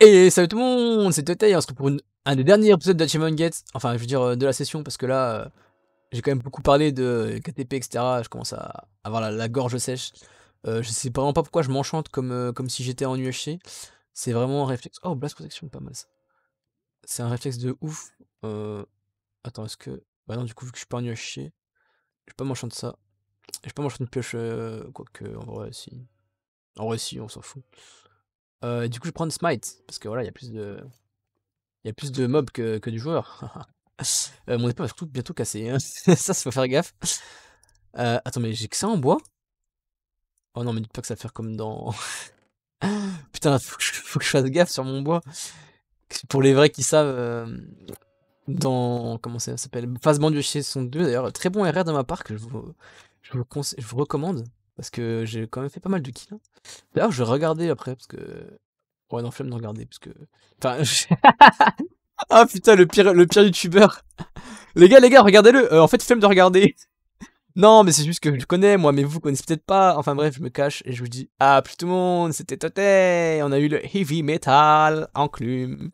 Et salut tout le monde, c'est Totei, on se retrouve pour un des derniers épisodes d'Achievement Gates, enfin je veux dire euh, de la session parce que là euh, j'ai quand même beaucoup parlé de KTP etc, je commence à avoir la, gorge sèche, euh, je sais vraiment pas pourquoi je m'enchante comme, comme si j'étais en UHC, c'est vraiment un réflexe, oh Blast Protection pas mal ça, c'est un réflexe de ouf, attends est-ce que, bah non du coup vu que je suis pas en UHC, je peux pas m'enchanter ça, je peux pas m'enchanter une pioche, quoique en vrai si, en vrai si on s'en fout. Euh, du coup, je prends Smite, parce que voilà, il y a plus de... Il y a plus de mobs que, que du joueur. Euh, mon épée va surtout bientôt casser. Hein. ça, faut faire gaffe. Euh, attends, mais j'ai que ça en bois Oh non, mais dites pas que ça va faire comme dans... Putain, faut que, je, faut que, je, fasse gaffe sur mon bois. Pour les vrais qui savent, dans... Comment ça s'appelle Bandit chez son 2, d'ailleurs, très bon RR de ma part que je vous, je vous, je vous recommande. Parce que j'ai quand même fait pas mal de kills. Hein. D'ailleurs, je vais regarder après, parce que. Ouais, non, flemme de regarder, parce que. Enfin. ah putain, le pire, le pire youtubeur. les gars, les gars, regardez-le. Euh, en fait, flemme de regarder. non, mais c'est juste que je connais, moi, mais vous connaissez peut-être pas. Enfin bref, je me cache et je vous dis Ah, plus tout le monde, c'était Toté. On a eu le heavy metal en clume.